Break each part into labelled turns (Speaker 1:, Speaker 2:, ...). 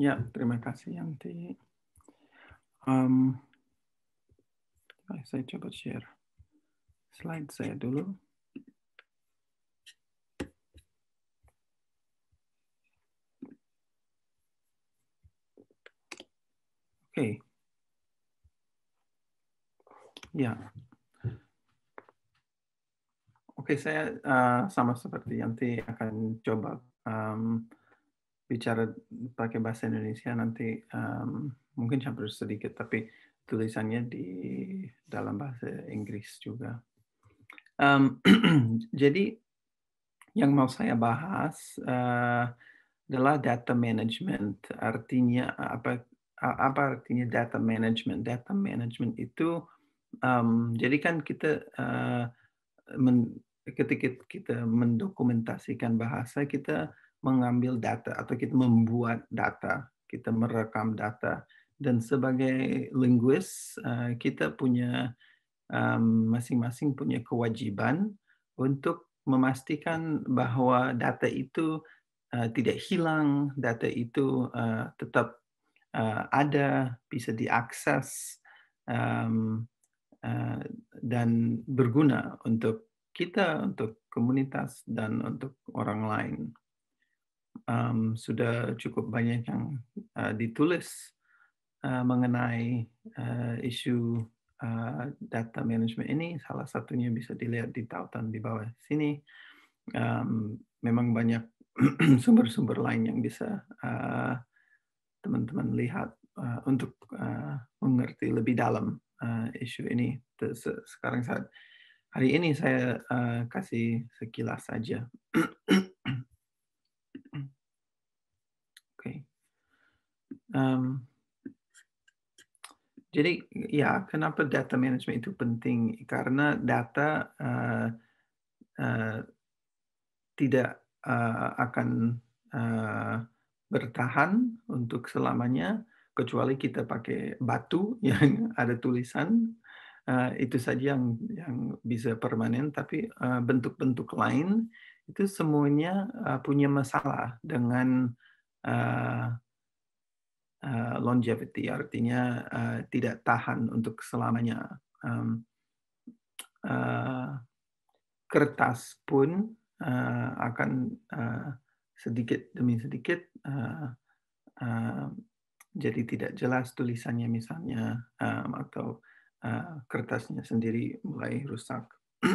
Speaker 1: Ya, terima kasih Yanti. Um, saya coba share slide saya dulu. Oke. Okay. Ya. Oke, okay, saya uh, sama seperti Yanti akan coba um, bicara pakai bahasa Indonesia nanti um, mungkin campur sedikit tapi tulisannya di dalam bahasa Inggris juga. Um, jadi yang mau saya bahas uh, adalah data management. Artinya apa? Apa artinya data management? Data management itu um, jadi kan kita uh, men, ketika kita mendokumentasikan bahasa kita mengambil data atau kita membuat data, kita merekam data. Dan sebagai linguis, eh, kita punya masing-masing punya kewajiban untuk memastikan bahwa data itu eh, tidak hilang, data itu eh, tetap ada, bisa diakses dan berguna untuk kita, untuk komunitas dan untuk orang lain um, sudah cukup banyak yang uh, ditulis uh, mengenai uh, isu uh, data management ini. Salah satunya bisa dilihat di tautan di bawah sini. Um, memang banyak sumber-sumber lain yang bisa teman-teman uh, lihat uh, untuk uh, mengerti lebih dalam uh, isu ini. sekarang saat hari ini saya uh, kasih sekilas saja. Um, jadi ya kenapa data management itu penting? Karena data uh, uh, tidak uh, akan uh, bertahan untuk selamanya kecuali kita pakai batu yang ada tulisan uh, itu saja yang yang bisa permanen. Tapi bentuk-bentuk uh, lain itu semuanya uh, punya masalah dengan uh, uh, longevity, artinya uh, tidak tahan untuk selamanya. Um, uh, kertas pun uh, akan uh, sedikit demi sedikit uh, uh, jadi tidak jelas tulisannya misalnya um, atau uh, kertasnya sendiri mulai rusak.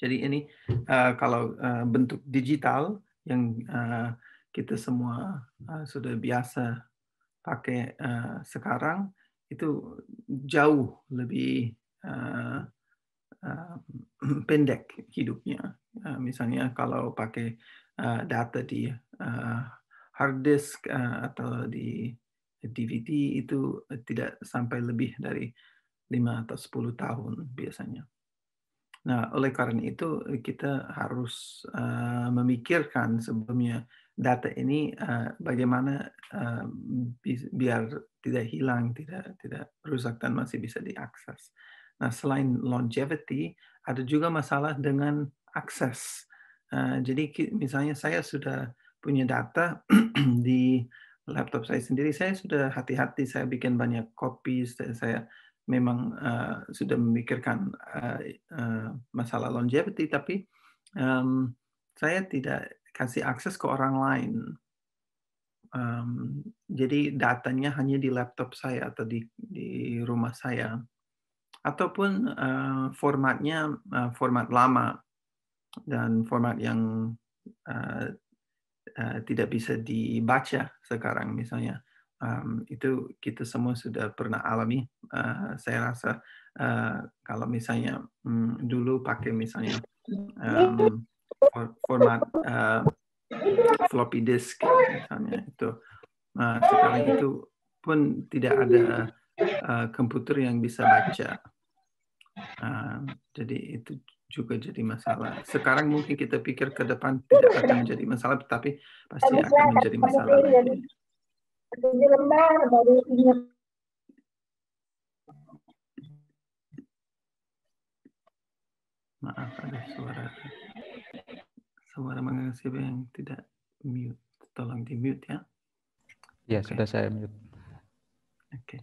Speaker 1: jadi ini uh, kalau uh, bentuk digital yang uh, kita semua uh, sudah biasa pakai uh, sekarang itu jauh lebih uh, uh, pendek hidupnya. Uh, misalnya kalau pakai uh, data di uh, hard disk uh, atau di DVD itu tidak sampai lebih dari 5 atau 10 tahun biasanya. Nah, oleh karena itu kita harus uh, memikirkan sebelumnya data ini uh, bagaimana uh, biar tidak hilang, tidak tidak rusak dan masih bisa diakses. Nah, selain longevity, ada juga masalah dengan akses. Uh, jadi misalnya saya sudah punya data di laptop saya sendiri, saya sudah hati-hati, saya bikin banyak copy. saya memang uh, sudah memikirkan uh, uh, masalah longevity, tapi um, saya tidak kasih akses ke orang lain. Um, jadi datanya hanya di laptop saya atau di, di rumah saya, ataupun uh, formatnya uh, format lama dan format yang uh, uh, tidak bisa dibaca sekarang misalnya. Um, itu kita semua sudah pernah alami. Uh, saya rasa uh, kalau misalnya um, dulu pakai misalnya um, format uh, floppy disk gitu misalnya itu nah, eh, sekarang itu pun tidak ada uh, komputer yang bisa baca uh, jadi itu juga jadi masalah sekarang mungkin kita pikir ke depan tidak akan menjadi masalah tetapi pasti akan menjadi masalah maaf ada suara suara Mang Siapa yang tidak mute. Tolong di mute ya. Ya, okay. sudah saya mute. Oke. Okay.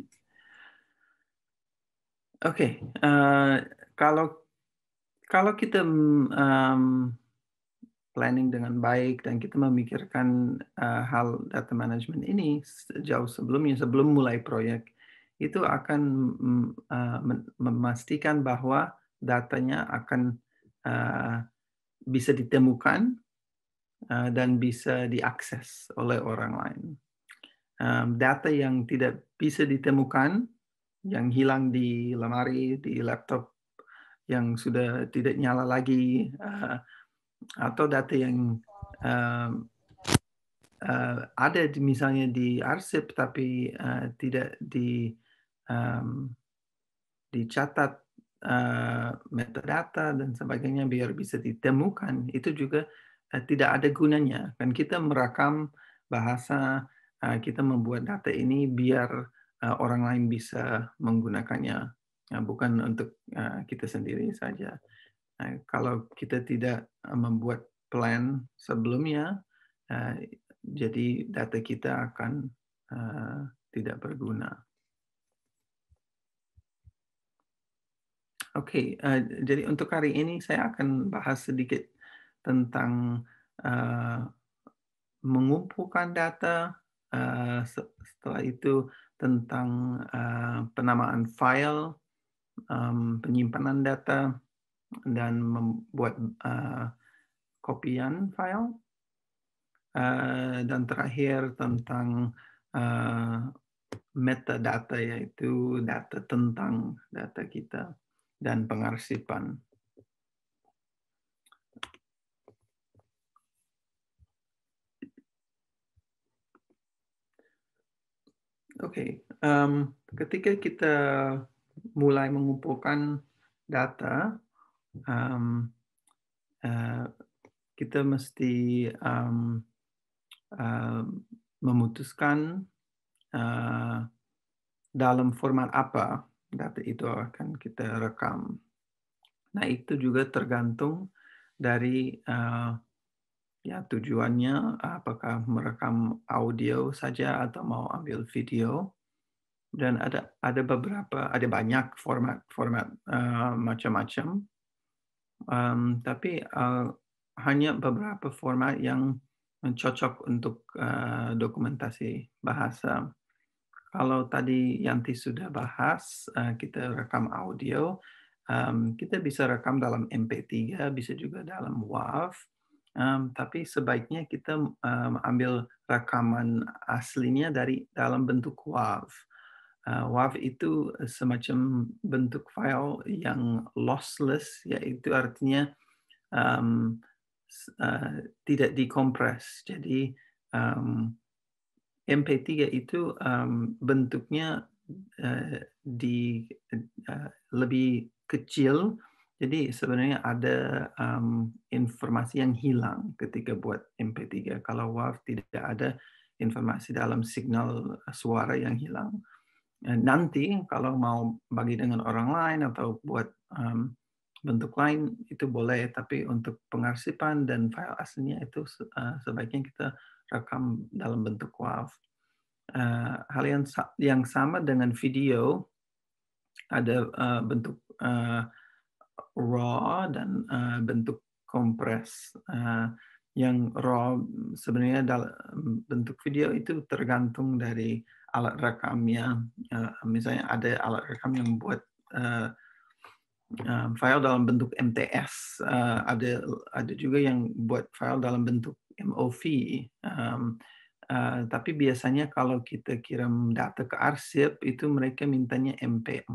Speaker 1: Oke, okay. uh, eh, kalau kalau kita um, planning dengan baik dan kita memikirkan uh, hal data management ini jauh sebelumnya, sebelum mulai proyek, itu akan um, uh, memastikan bahwa datanya akan uh, bisa ditemukan uh, dan bisa diakses oleh orang lain. Um, data yang tidak bisa ditemukan, yang hilang di lemari, di laptop, yang sudah tidak nyala lagi, uh, atau data yang um, uh, ada di, misalnya di arsip tapi uh, tidak di um, dicatat uh, metadata dan sebagainya biar bisa ditemukan itu juga eh, tidak ada gunanya kan kita merekam bahasa eh, kita membuat data ini biar orang lain bisa menggunakannya ya, bukan untuk kita sendiri saja nah, kalau kita tidak membuat plan sebelumnya jadi data kita akan tidak berguna. Oke, okay, uh, eh, jadi untuk hari ini saya akan bahas sedikit tentang uh, mengumpulkan data, uh, setelah itu tentang uh, penamaan file, um, penyimpanan data, dan membuat uh, kopian file, uh, dan terakhir tentang uh, metadata, yaitu data tentang data kita dan pengarsipan. Oke, okay. um, ketika kita mulai mengumpulkan data, um, uh, kita mesti um, uh, memutuskan uh, dalam format apa data itu akan kita rekam. Nah itu juga tergantung dari uh, ya tujuannya apakah merekam audio saja atau mau ambil video dan ada ada beberapa ada banyak format format uh, macam-macam um, tapi uh, hanya beberapa format yang cocok untuk uh, dokumentasi bahasa kalau tadi Yanti sudah bahas, eh, kita rekam audio, kita bisa rekam dalam MP3, bisa juga dalam WAV, tapi sebaiknya kita ambil rekaman aslinya dari dalam bentuk WAV. Eh, WAV itu semacam bentuk file yang lossless, yaitu artinya eh, tidak dikompres. Jadi MP3 itu um, bentuknya uh, di uh, lebih kecil, jadi sebenarnya ada um, informasi yang hilang ketika buat MP3. Kalau WAV tidak ada informasi dalam signal suara yang hilang. Nanti kalau mau bagi dengan orang lain atau buat um, bentuk lain itu boleh, tapi untuk pengarsipan dan file aslinya itu uh, sebaiknya kita rekam dalam bentuk WAV. Eh, hal yang yang sama dengan video ada eh, bentuk eh, raw dan bentuk kompres. yang raw sebenarnya dalam bentuk video itu tergantung dari alat rekamnya. misalnya ada alat rekam yang buat file dalam bentuk MTS, ada ada juga yang buat file dalam bentuk MOV. Um, ehm, uh, eh, tapi biasanya kalau kita kirim data ke arsip itu mereka mintanya MP4.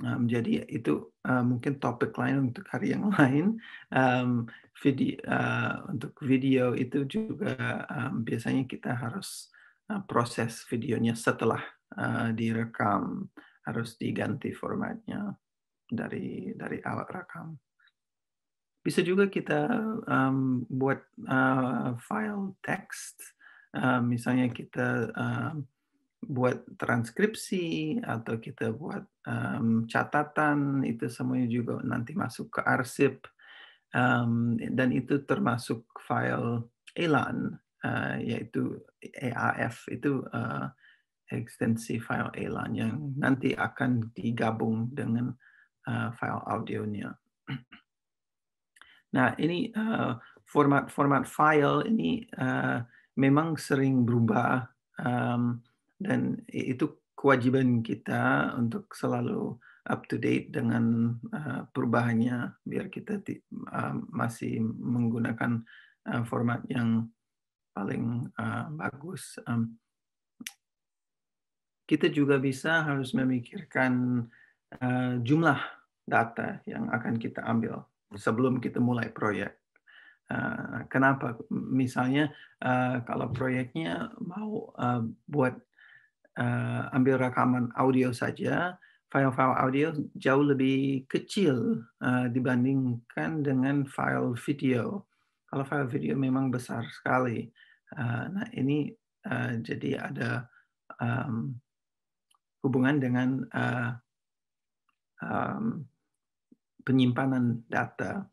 Speaker 1: Um, ehm, jadi itu uh, mungkin topik lain untuk hari yang lain. Um, ehm, video uh, eh, untuk video itu juga um, biasanya kita harus uh, proses videonya setelah uh, direkam harus diganti formatnya dari dari alat rekam. Bisa juga kita um, buat uh, file text, uh, misalnya kita uh, buat transkripsi atau kita buat um, catatan itu semuanya juga nanti masuk ke arsip um, dan itu termasuk file elan uh, yaitu EAF itu uh, ekstensi file elan yang nanti akan digabung dengan uh, file audionya. Nah, ini eh, format format-format file ini uh, memang sering berubah um, dan itu kewajiban kita untuk selalu up to date dengan uh, perubahannya biar kita uh, masih menggunakan uh, format yang paling uh, bagus. Um, kita juga bisa harus memikirkan uh, jumlah data yang akan kita ambil sebelum kita mulai proyek. Eh, kenapa? Misalnya eh, kalau proyeknya mau eh, buat ambil rekaman audio saja, file-file audio jauh lebih kecil dibandingkan dengan file video. Kalau file video memang besar sekali. Nah ini jadi ada hubungan dengan penyimpanan data.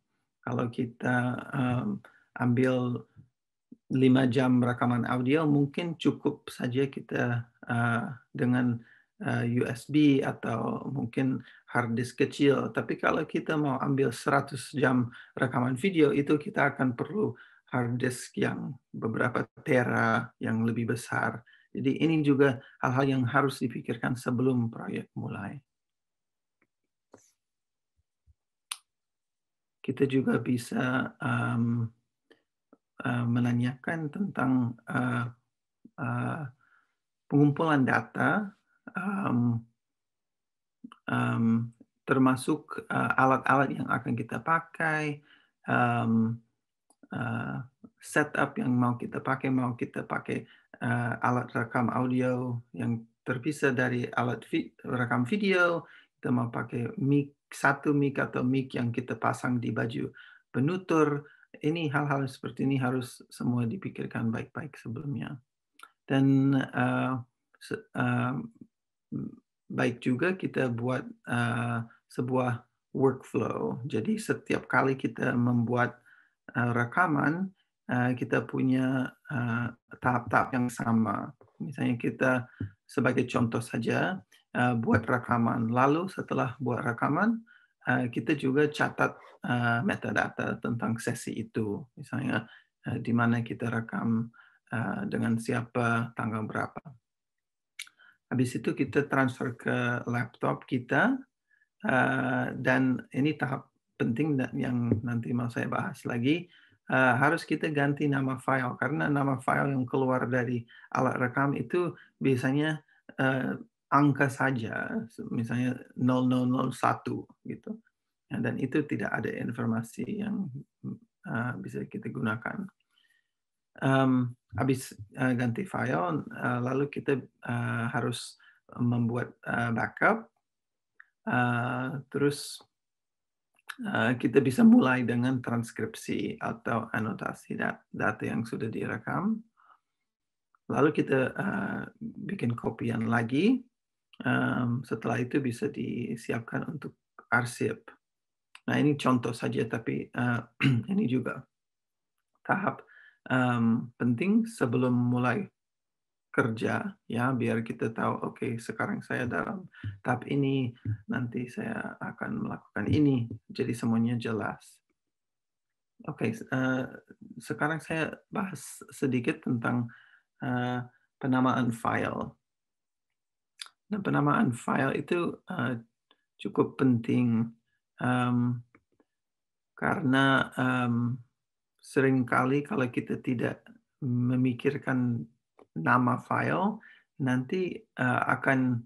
Speaker 1: Kalau kita um, ambil lima jam rekaman audio, mungkin cukup saja kita uh, dengan uh, eh, USB atau mungkin hard disk kecil. Tapi kalau kita mau ambil 100 jam rekaman video, itu kita akan perlu hard disk yang beberapa tera yang lebih besar. Jadi ini juga hal-hal yang harus dipikirkan sebelum proyek mulai. kita juga bisa um, uh, menanyakan tentang uh, uh, pengumpulan data, um, um, termasuk alat-alat uh, yang akan kita pakai, um, uh, setup yang mau kita pakai, mau kita pakai uh, alat rekam audio yang terpisah dari alat vi rekam video, kita mau pakai mic satu mic atau mic yang kita pasang di baju penutur, ini hal-hal seperti ini harus semua dipikirkan baik-baik sebelumnya. Dan uh, uh, baik juga kita buat uh, sebuah workflow. Jadi setiap kali kita membuat uh, rekaman, uh, kita punya tahap-tahap uh, tahap -tahap yang sama. Misalnya kita sebagai contoh saja, Eh, buat rekaman. Lalu setelah buat rekaman, eh, kita juga catat eh, metadata tentang sesi itu. Misalnya di mana kita rekam, dengan siapa, tanggal berapa. Habis itu kita transfer ke laptop kita dan ini tahap penting yang nanti mau saya bahas lagi. Uh, harus kita ganti nama file karena nama file yang keluar dari alat rekam itu biasanya uh, angka saja, misalnya 0001 gitu, ya, dan itu tidak ada informasi yang eh, bisa kita gunakan. Um, habis eh, ganti file, eh, lalu kita harus membuat backup, uh, terus uh, kita bisa mulai dengan transkripsi atau anotasi dat data yang sudah direkam. Lalu kita uh, bikin kopian lagi, um, setelah itu bisa disiapkan untuk arsip. Nah ini contoh saja tapi uh, ini juga tahap um, penting sebelum mulai kerja ya biar kita tahu oke okay, sekarang saya dalam tahap ini nanti saya akan melakukan ini jadi semuanya jelas oke okay, uh, eh, sekarang saya bahas sedikit tentang uh, penamaan file Nah, penamaan file itu uh, cukup penting um, karena um, seringkali kalau kita tidak memikirkan nama file, nanti uh, akan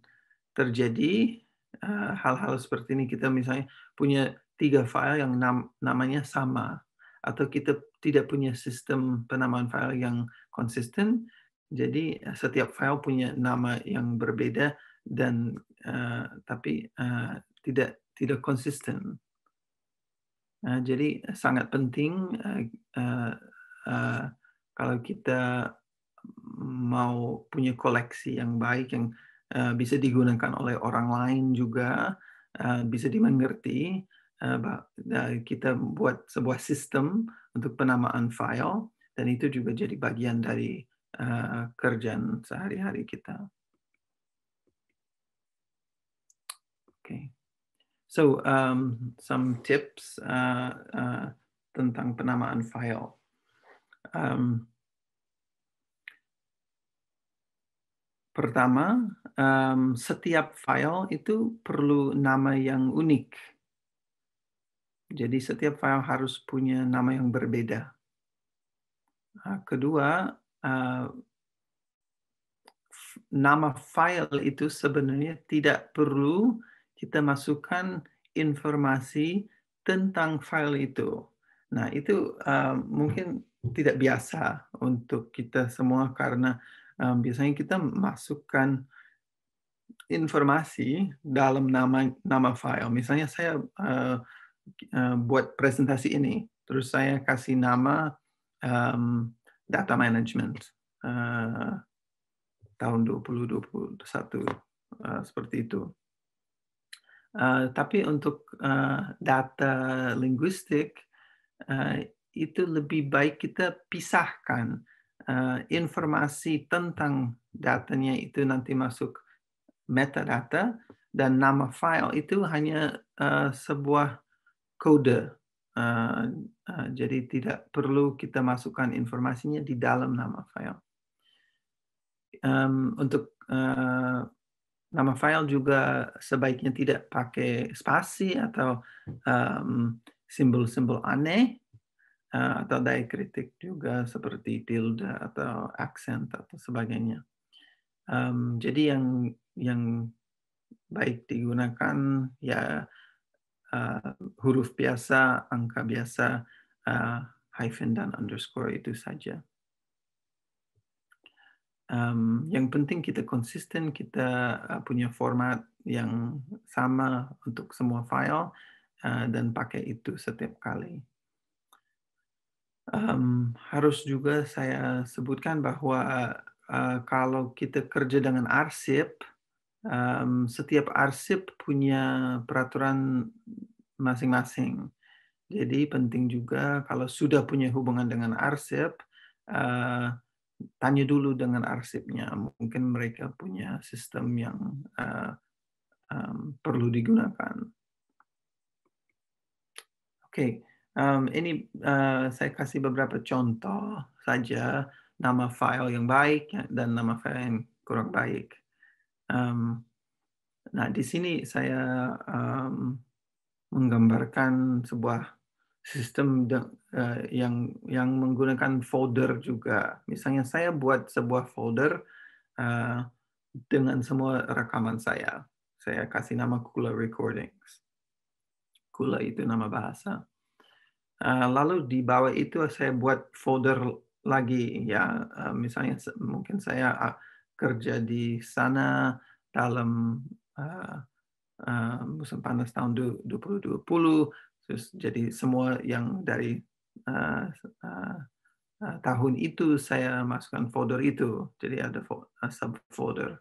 Speaker 1: terjadi eh, hal-hal uh, seperti ini. Kita misalnya punya tiga file yang nam namanya sama, atau kita tidak punya sistem penamaan file yang konsisten, jadi setiap file punya nama yang berbeda dan uh, tapi uh, tidak tidak konsisten. Uh, jadi sangat penting uh, uh, uh, kalau kita mau punya koleksi yang baik yang uh, bisa digunakan oleh orang lain juga uh, bisa dimengerti uh, kita buat sebuah sistem untuk penamaan file dan itu juga jadi bagian dari uh, kerjaan sehari-hari kita. okay. so um, some tips uh, uh, tentang penamaan file um, pertama um, setiap file itu perlu nama yang unik jadi setiap file harus punya nama yang berbeda nah, kedua uh, nama file itu sebenarnya tidak perlu kita masukkan informasi tentang file itu. Nah, itu uh, mungkin tidak biasa untuk kita semua karena um, biasanya kita masukkan informasi dalam nama nama file. Misalnya saya uh, uh, buat presentasi ini, terus saya kasih nama um, data management uh, tahun 2021 uh, eh, seperti itu. Eh, tapi untuk uh, data linguistik uh, itu lebih baik kita pisahkan uh, informasi tentang datanya itu nanti masuk metadata dan nama file itu hanya uh, sebuah kode. Uh, uh, jadi tidak perlu kita masukkan informasinya di dalam nama file. Um, untuk uh, nama file juga sebaiknya tidak pakai spasi atau simbol-simbol um, aneh uh, atau diakritik juga seperti tilde atau aksen atau sebagainya. Um, jadi yang yang baik digunakan ya uh, huruf biasa, angka biasa, uh, hyphen dan underscore itu saja um, yang penting kita konsisten, kita eh, punya format yang sama untuk semua file uh, dan pakai itu setiap kali. Um, harus juga saya sebutkan bahwa uh, kalau kita kerja dengan arsip, um, setiap arsip punya peraturan masing-masing. Jadi penting juga kalau sudah punya hubungan dengan arsip, tanya dulu dengan arsipnya. Mungkin mereka punya sistem yang uh, um, perlu digunakan. Oke, okay. um, ini uh, saya kasih beberapa contoh saja nama file yang baik dan nama file yang kurang baik. Um, nah, di sini saya um, menggambarkan sebuah sistem eh, yang yang menggunakan folder juga. Misalnya saya buat sebuah folder uh, dengan semua rekaman saya. Saya kasih nama Kula Recordings. Kula itu nama bahasa. Uh, lalu di bawah itu saya buat folder lagi ya. Uh, misalnya mungkin saya uh, kerja di sana dalam uh, Uh, musim panas tahun 2020, Terus jadi semua yang dari uh, uh, uh, tahun itu saya masukkan folder itu. Jadi ada eh, subfolder.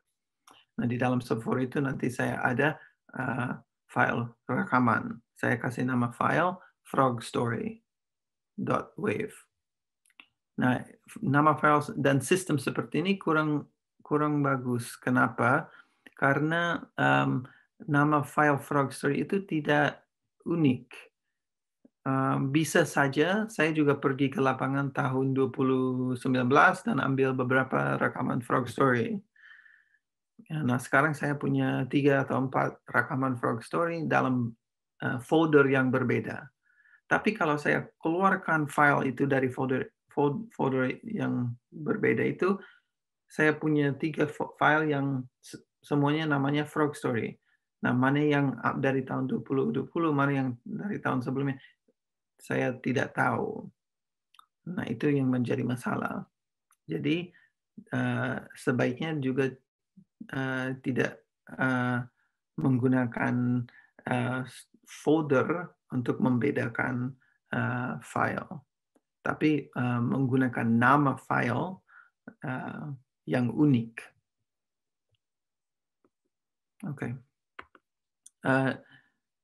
Speaker 1: Nah di dalam subfolder itu nanti saya ada uh, file rekaman. Saya kasih nama file frogstory.wave. Nah nama file dan sistem seperti ini kurang kurang bagus. Kenapa? Karena um, nama file frogstory itu tidak unik bisa saja saya juga pergi ke lapangan tahun 2019 dan ambil beberapa rekaman frog story. Ya, nah sekarang saya punya tiga atau empat rekaman frog story dalam folder yang berbeda. Tapi kalau saya keluarkan file itu dari folder folder yang berbeda itu, saya punya tiga file yang semuanya namanya frog story. Nah, mana yang dari tahun 2020, mana yang dari tahun sebelumnya, saya tidak tahu. Nah, itu yang menjadi masalah. Jadi, uh, sebaiknya juga uh, tidak uh, menggunakan uh, folder untuk membedakan uh, file, tapi uh, menggunakan nama file uh, yang unik. Oke. Okay. Uh,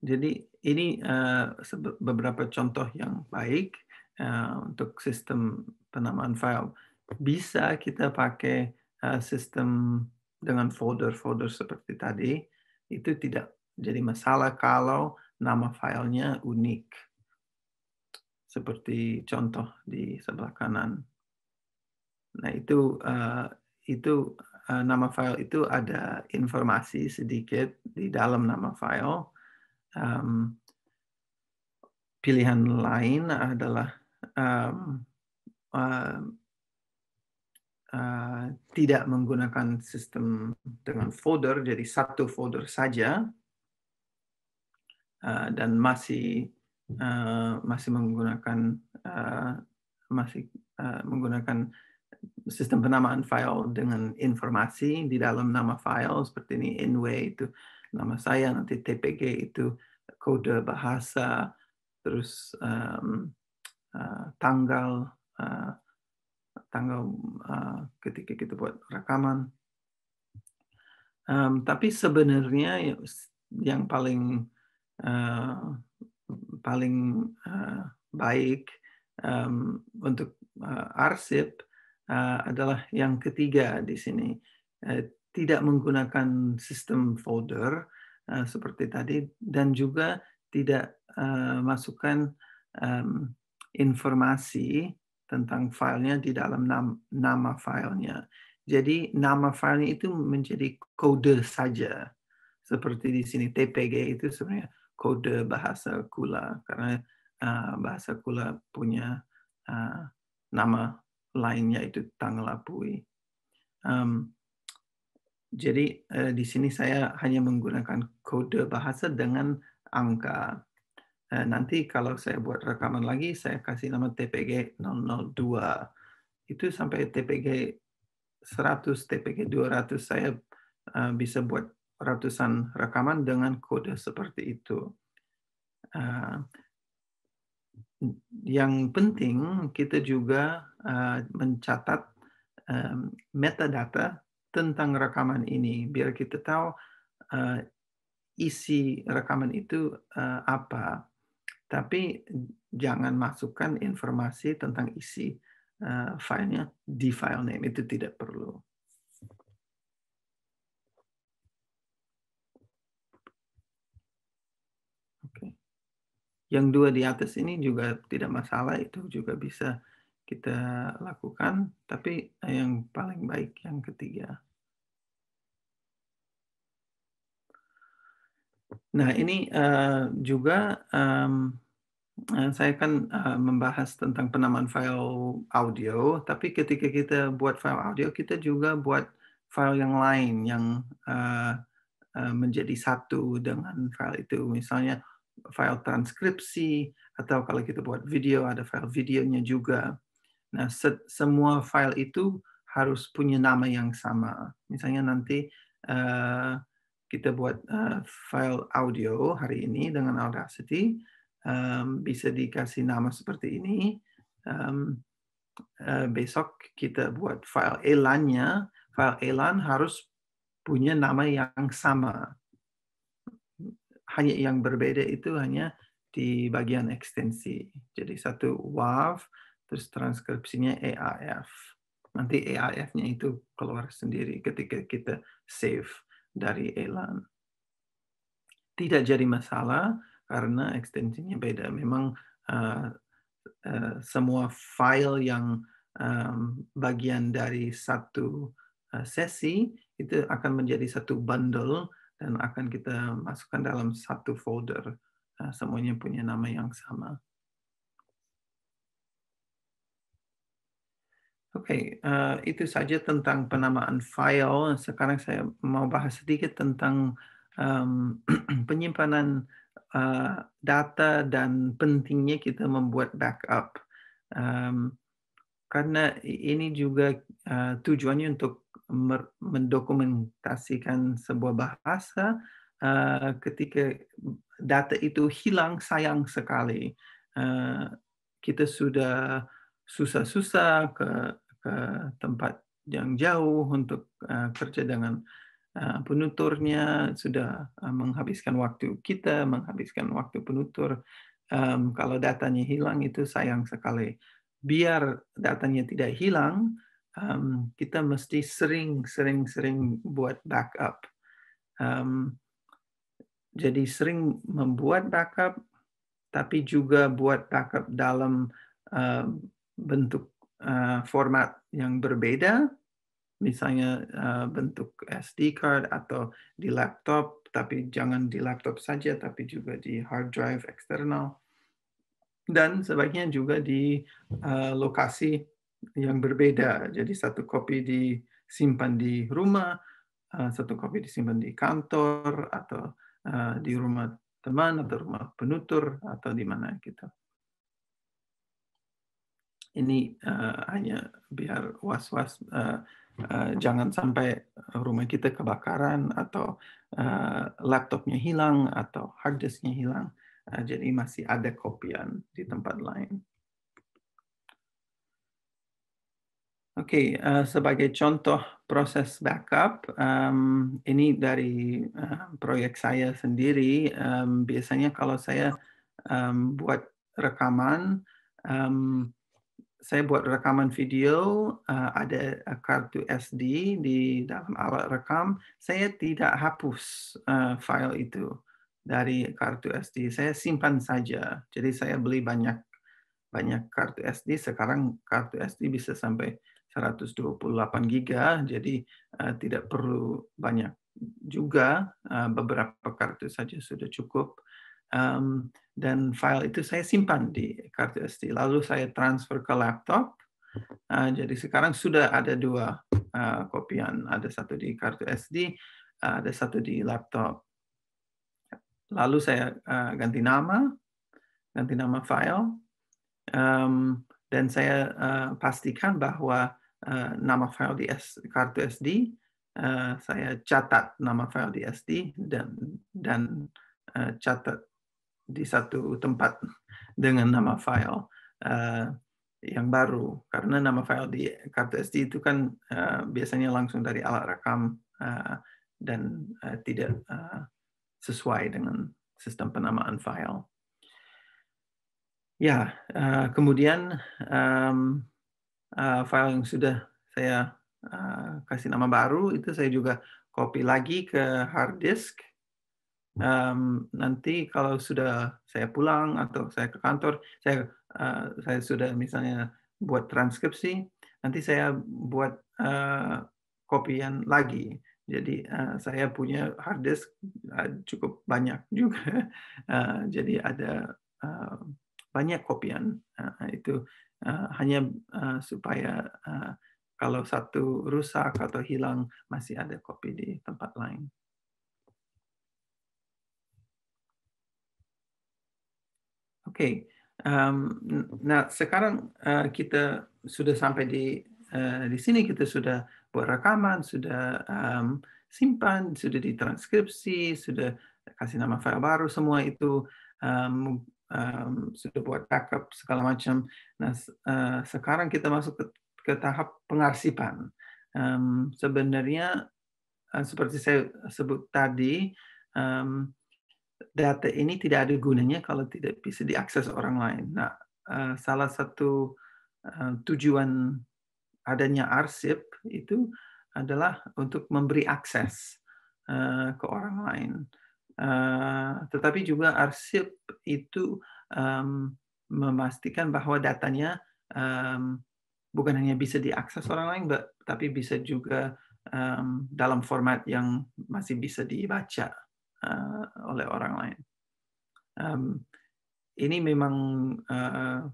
Speaker 1: jadi ini uh, beberapa contoh yang baik uh, untuk sistem penamaan file. Bisa kita pakai uh, sistem dengan folder-folder seperti tadi, itu tidak jadi masalah kalau nama filenya unik. Seperti contoh di sebelah kanan. Nah itu uh, itu uh, nama file itu ada informasi sedikit di dalam nama file um, pilihan lain adalah um, uh, uh, tidak menggunakan sistem dengan folder, jadi satu folder saja, uh, dan masih uh, masih menggunakan uh, masih uh, menggunakan sistem penamaan file dengan informasi di dalam nama file seperti ini inway itu nama saya nanti TPG itu kode bahasa terus um, uh, tanggal uh, tanggal uh, ketika kita buat rekaman um, tapi sebenarnya ya, yang paling uh, paling uh, baik um, untuk uh, arsip uh, adalah yang ketiga di sini tidak menggunakan sistem folder uh, seperti tadi dan juga tidak uh, masukkan um, informasi tentang filenya di dalam nam nama filenya. Jadi nama filenya itu menjadi kode saja. Seperti di sini TPG itu sebenarnya kode bahasa Kula karena uh, bahasa Kula punya uh, nama lainnya itu Tanglapui. Um, jadi uh, di sini saya hanya menggunakan kode bahasa dengan angka. Uh, nanti kalau saya buat rekaman lagi, saya kasih nama TPG 002. Itu sampai TPG 100, TPG 200, saya uh, bisa buat ratusan rekaman dengan kode seperti itu. Uh, yang penting kita juga uh, mencatat um, metadata tentang rekaman ini biar kita tahu uh, isi rekaman itu uh, apa tapi jangan masukkan informasi tentang isi uh, filenya di file name itu tidak perlu okay. yang dua di atas ini juga tidak masalah itu juga bisa kita lakukan tapi yang paling baik yang ketiga Nah, ini eh, juga eh, saya akan eh, membahas tentang penamaan file audio, tapi ketika kita buat file audio, kita juga buat file yang lain yang menjadi satu dengan file itu. Misalnya file transkripsi, atau kalau kita buat video, ada file videonya juga. Nah, semua file itu harus punya nama yang sama. Misalnya nanti uh, kita buat uh, file audio hari ini dengan Audacity. Um, bisa dikasih nama seperti ini. Um, uh, besok kita buat file elannya. File elan harus punya nama yang sama. Hanya yang berbeda itu hanya di bagian ekstensi. Jadi satu WAV, terus transkripsinya EAF. Nanti EAF-nya itu keluar sendiri ketika kita save dari Elan. Tidak jadi masalah karena ekstensinya beda. Memang uh, uh, semua file yang um, bagian dari satu uh, sesi itu akan menjadi satu bundle dan akan kita masukkan dalam satu folder. Uh, semuanya punya nama yang sama. Oke, okay, uh, eh, itu saja tentang penamaan file. Sekarang saya mau bahas sedikit tentang um, penyimpanan uh, data dan pentingnya kita membuat backup. Um, karena ini juga uh, tujuannya untuk mendokumentasikan sebuah bahasa uh, ketika data itu hilang sayang sekali. Uh, kita sudah susah-susah ke ke eh, tempat yang jauh untuk eh, kerja dengan eh, penuturnya, sudah menghabiskan waktu kita, menghabiskan waktu penutur. Kalau datanya hilang itu sayang sekali. Biar datanya tidak hilang, kita mesti sering-sering-sering buat backup. Jadi sering membuat backup, tapi juga buat backup dalam bentuk Eh, format yang berbeda, misalnya eh, bentuk SD card atau di laptop, tapi jangan di laptop saja, tapi juga di hard drive eksternal. Dan sebaiknya juga di eh, lokasi yang berbeda. Jadi satu kopi disimpan di rumah, satu kopi disimpan di kantor, atau di rumah teman, atau rumah penutur, atau di mana gitu ini uh, hanya biar was-was uh, uh, jangan sampai rumah kita kebakaran atau uh, laptopnya hilang atau harddisknya hilang. Uh, jadi masih ada kopian di tempat lain. Oke, okay, uh, sebagai contoh proses backup, um, ini dari uh, proyek saya sendiri. Um, biasanya kalau saya um, buat rekaman, um, saya buat rekaman video, eh, ada eh, kartu SD di dalam alat rekam, saya tidak hapus eh, file itu dari kartu SD, saya simpan saja. Jadi saya beli banyak banyak kartu SD, sekarang kartu SD bisa sampai 128 giga, jadi tidak perlu banyak juga, beberapa kartu saja sudah cukup dan file itu saya simpan di kartu SD. Lalu saya transfer ke laptop. Uh, jadi sekarang sudah ada dua uh, kopian, ada satu di kartu SD, uh, ah, ada satu di laptop. Lalu saya uh, ganti nama, ganti nama file, um, dan saya uh, pastikan bahwa uh, nama file di S, kartu SD Uh, saya catat nama file di SD dan dan uh, catat di satu tempat dengan nama file uh, yang baru karena nama file di kartu SD itu kan uh, biasanya langsung dari alat rekam uh, dan uh, tidak uh, sesuai dengan sistem penamaan file. Ya, uh, kemudian um, uh, file yang sudah saya uh, kasih nama baru itu saya juga copy lagi ke hard disk um, nanti kalau sudah saya pulang atau saya ke kantor, saya uh, saya sudah misalnya buat transkripsi, nanti saya buat uh, kopian lagi. Jadi uh, saya punya hard disk uh, cukup banyak juga. Uh, jadi ada uh, banyak kopian uh, itu uh, hanya uh, supaya uh, kalau satu rusak atau hilang masih ada kopi di tempat lain. Oke, okay. um, nah sekarang uh, kita sudah sampai di uh, di sini kita sudah buat rekaman, sudah um, simpan, sudah ditranskripsi, sudah kasih nama file baru, semua itu um, um, sudah buat backup segala macam. Nah uh, sekarang kita masuk ke, ke tahap pengarsipan. Um, sebenarnya uh, seperti saya sebut tadi. Um, data ini tidak ada gunanya kalau tidak bisa diakses orang lain. Nah, eh, salah satu eh, tujuan adanya arsip itu adalah untuk memberi akses eh, ke orang lain. tetapi juga arsip itu memastikan bahwa datanya bukan hanya bisa diakses orang lain, tapi bisa juga dalam format yang masih bisa dibaca uh, oleh orang lain. Um, ini memang uh,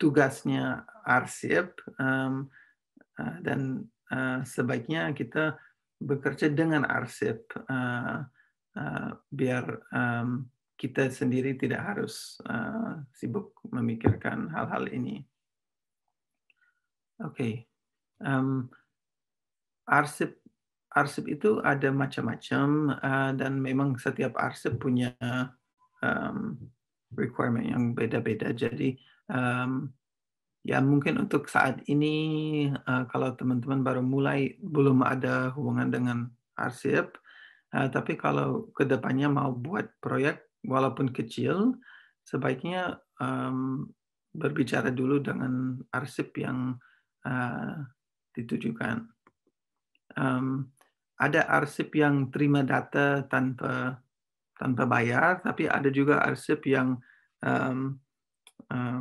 Speaker 1: tugasnya arsip um, uh, dan uh, sebaiknya kita bekerja dengan arsip uh, uh, biar um, kita sendiri tidak harus uh, sibuk memikirkan hal-hal ini. Oke, okay. um, arsip arsip itu ada macam-macam eh, dan memang setiap arsip punya requirement yang beda-beda. Jadi ya mungkin untuk saat ini eh, kalau teman-teman baru mulai belum ada hubungan dengan arsip, eh, tapi kalau kedepannya mau buat proyek walaupun kecil, sebaiknya berbicara dulu dengan arsip yang ditujukan. Um, ada arsip yang terima data tanpa tanpa bayar, tapi ada juga arsip yang um, uh,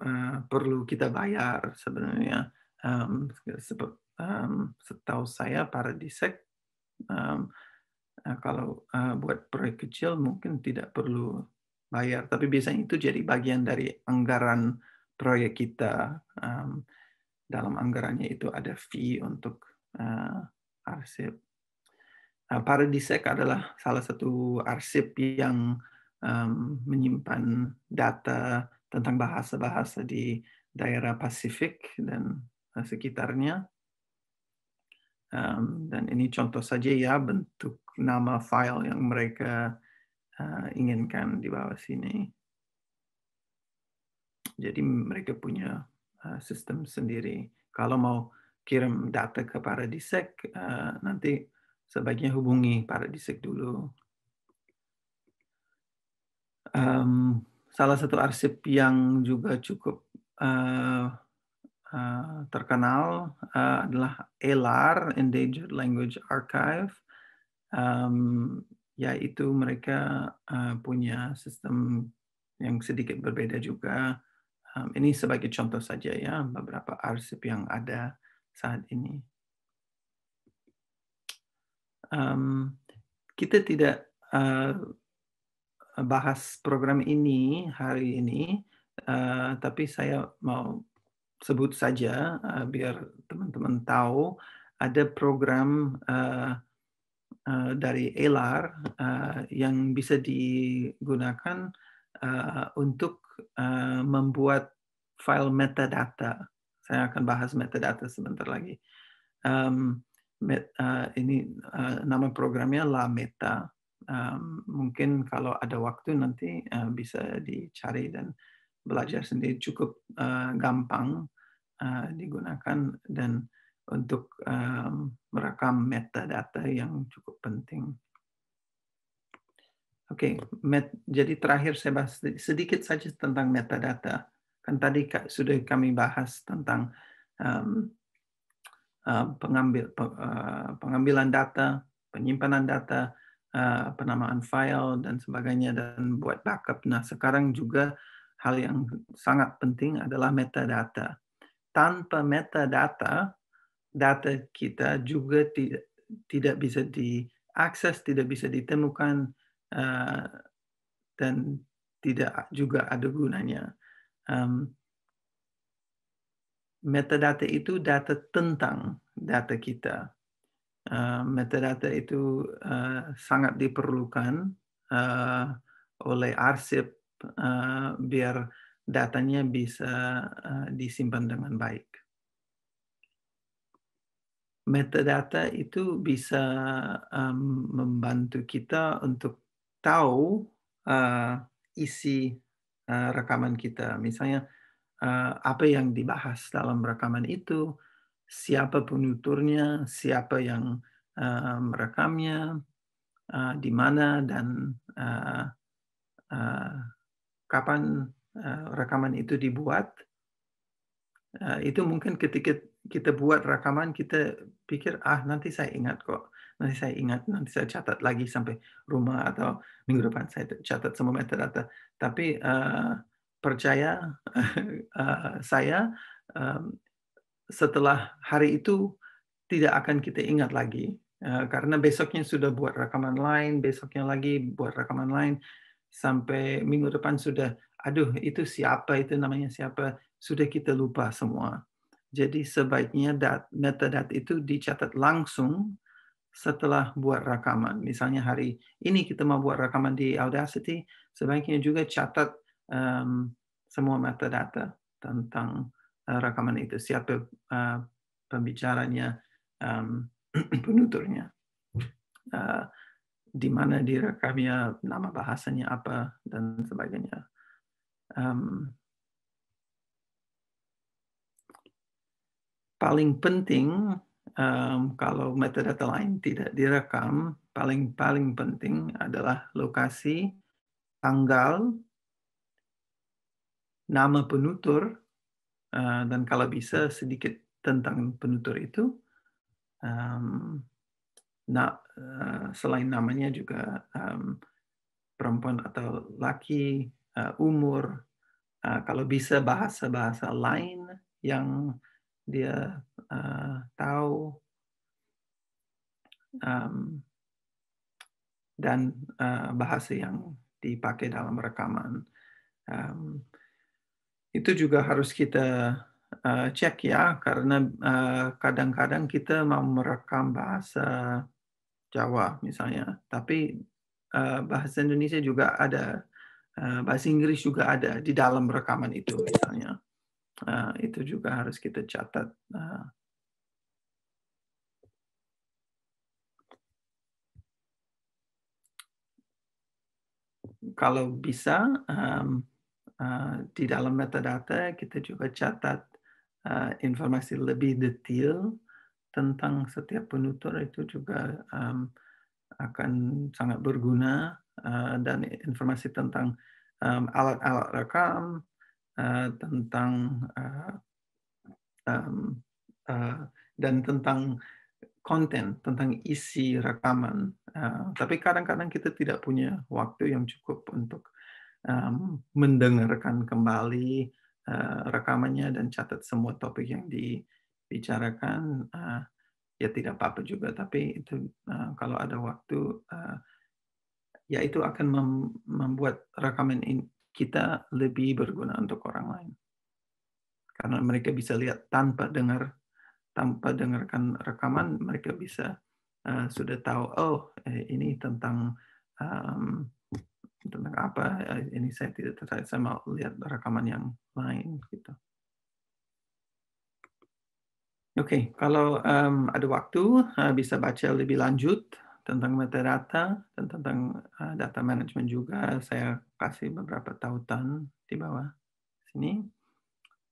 Speaker 1: uh, perlu kita bayar sebenarnya. Um, um, setahu saya Paradisek um, uh, kalau uh, buat proyek kecil mungkin tidak perlu bayar, tapi biasanya itu jadi bagian dari anggaran proyek kita. Um, dalam anggarannya itu ada fee untuk arsip. Nah, Paradisek adalah salah satu arsip yang um, menyimpan data tentang bahasa-bahasa di daerah Pasifik dan eh, sekitarnya. Um, dan ini contoh saja ya bentuk nama file yang mereka uh, inginkan di bawah sini. Jadi mereka punya uh, sistem sendiri. Kalau mau kirim data ke para uh, eh, nanti sebaiknya hubungi para disek dulu. Um, salah satu arsip yang juga cukup uh, uh, terkenal uh, adalah ELAR, Endangered Language Archive. Um, yaitu mereka uh, punya sistem yang sedikit berbeda juga. Um, ini sebagai contoh saja ya beberapa arsip yang ada saat ini. Um, kita tidak uh, bahas program ini hari ini, uh, tapi saya mau sebut saja uh, biar teman-teman tahu ada program uh, uh, dari ELAR uh, yang bisa digunakan uh, untuk uh, membuat file metadata saya akan bahas metadata sebentar lagi. Um, met, uh, ini uh, nama programnya La Meta. Um, mungkin kalau ada waktu nanti uh, bisa dicari dan belajar sendiri cukup uh, gampang uh, digunakan dan untuk um, merekam metadata yang cukup penting. Oke, okay, jadi terakhir saya bahas sedikit saja tentang metadata. Kan tadi sudah kami bahas tentang um, uh, pengambil, uh, pengambilan data, penyimpanan data, uh, penamaan file, dan sebagainya, dan buat backup. Nah, sekarang juga hal yang sangat penting adalah metadata. Tanpa metadata, data kita juga tidak, tidak bisa diakses, tidak bisa ditemukan, eh, dan tidak juga ada gunanya um, metadata itu data tentang data kita. Uh, metadata itu uh, sangat diperlukan uh, oleh arsip uh, biar datanya bisa uh, disimpan dengan baik. Metadata itu bisa um, membantu kita untuk tahu uh, isi Eh, rekaman kita. Misalnya eh, apa yang dibahas dalam rekaman itu, siapa penuturnya, siapa yang eh, merekamnya, di mana dan kapan rekaman itu dibuat. itu mungkin ketika kita buat rekaman kita pikir ah nanti saya ingat kok nanti saya ingat nanti saya catat lagi sampai rumah atau minggu depan saya catat semua metadata tapi uh, percaya uh, saya um, setelah hari itu tidak akan kita ingat lagi uh, karena besoknya sudah buat rekaman lain besoknya lagi buat rekaman lain sampai minggu depan sudah aduh itu siapa itu namanya siapa sudah kita lupa semua jadi sebaiknya dat, metadata itu dicatat langsung setelah buat rekaman. Misalnya hari ini kita mau buat rekaman di Audacity, sebaiknya juga catat um, semua metadata tentang uh, eh, rekaman itu. Siapa uh, pembicaranya, um, penuturnya, uh, di mana direkamnya, nama bahasanya apa, dan sebagainya. Um, paling penting um, kalau metadata lain tidak direkam, paling paling penting adalah lokasi, tanggal, nama penutur, uh, dan kalau bisa sedikit tentang penutur itu. Um, nah, uh, selain namanya juga um, perempuan atau laki, uh, umur, uh, kalau bisa bahasa-bahasa lain yang dia uh, tahu um, dan uh, bahasa yang dipakai dalam rekaman. Um, itu juga harus kita uh, cek ya, karena kadang-kadang uh, kita mau merekam bahasa Jawa misalnya, tapi uh, bahasa Indonesia juga ada, uh, bahasa Inggris juga ada di dalam rekaman itu misalnya. Eh, itu juga harus kita catat. Eh. kalau bisa eh, di dalam metadata kita juga catat informasi lebih detail tentang setiap penutur itu juga akan sangat berguna dan informasi tentang alat -alat rekam, uh, tentang uh, um, uh, dan tentang konten tentang isi rekaman. Uh, tapi kadang-kadang kita tidak punya waktu yang cukup untuk um, mendengarkan kembali uh, rekamannya dan catat semua topik yang dibicarakan. Uh, ya tidak apa-apa juga, tapi itu uh, kalau ada waktu, uh, ya itu akan membuat rekaman kita lebih berguna untuk orang lain. Karena mereka bisa lihat tanpa dengar, tanpa dengarkan rekaman, mereka bisa uh, sudah tahu, oh eh, ini tentang um, tentang apa, eh, ini saya tidak tertarik, saya mau lihat rekaman yang lain. gitu. Oke, okay, kalau um, ada waktu uh, bisa baca lebih lanjut tentang metadata dan tentang eh, data management juga saya kasih beberapa tautan di bawah sini.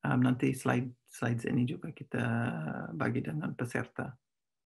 Speaker 1: Um, nanti slide slides ini juga kita bagi dengan peserta.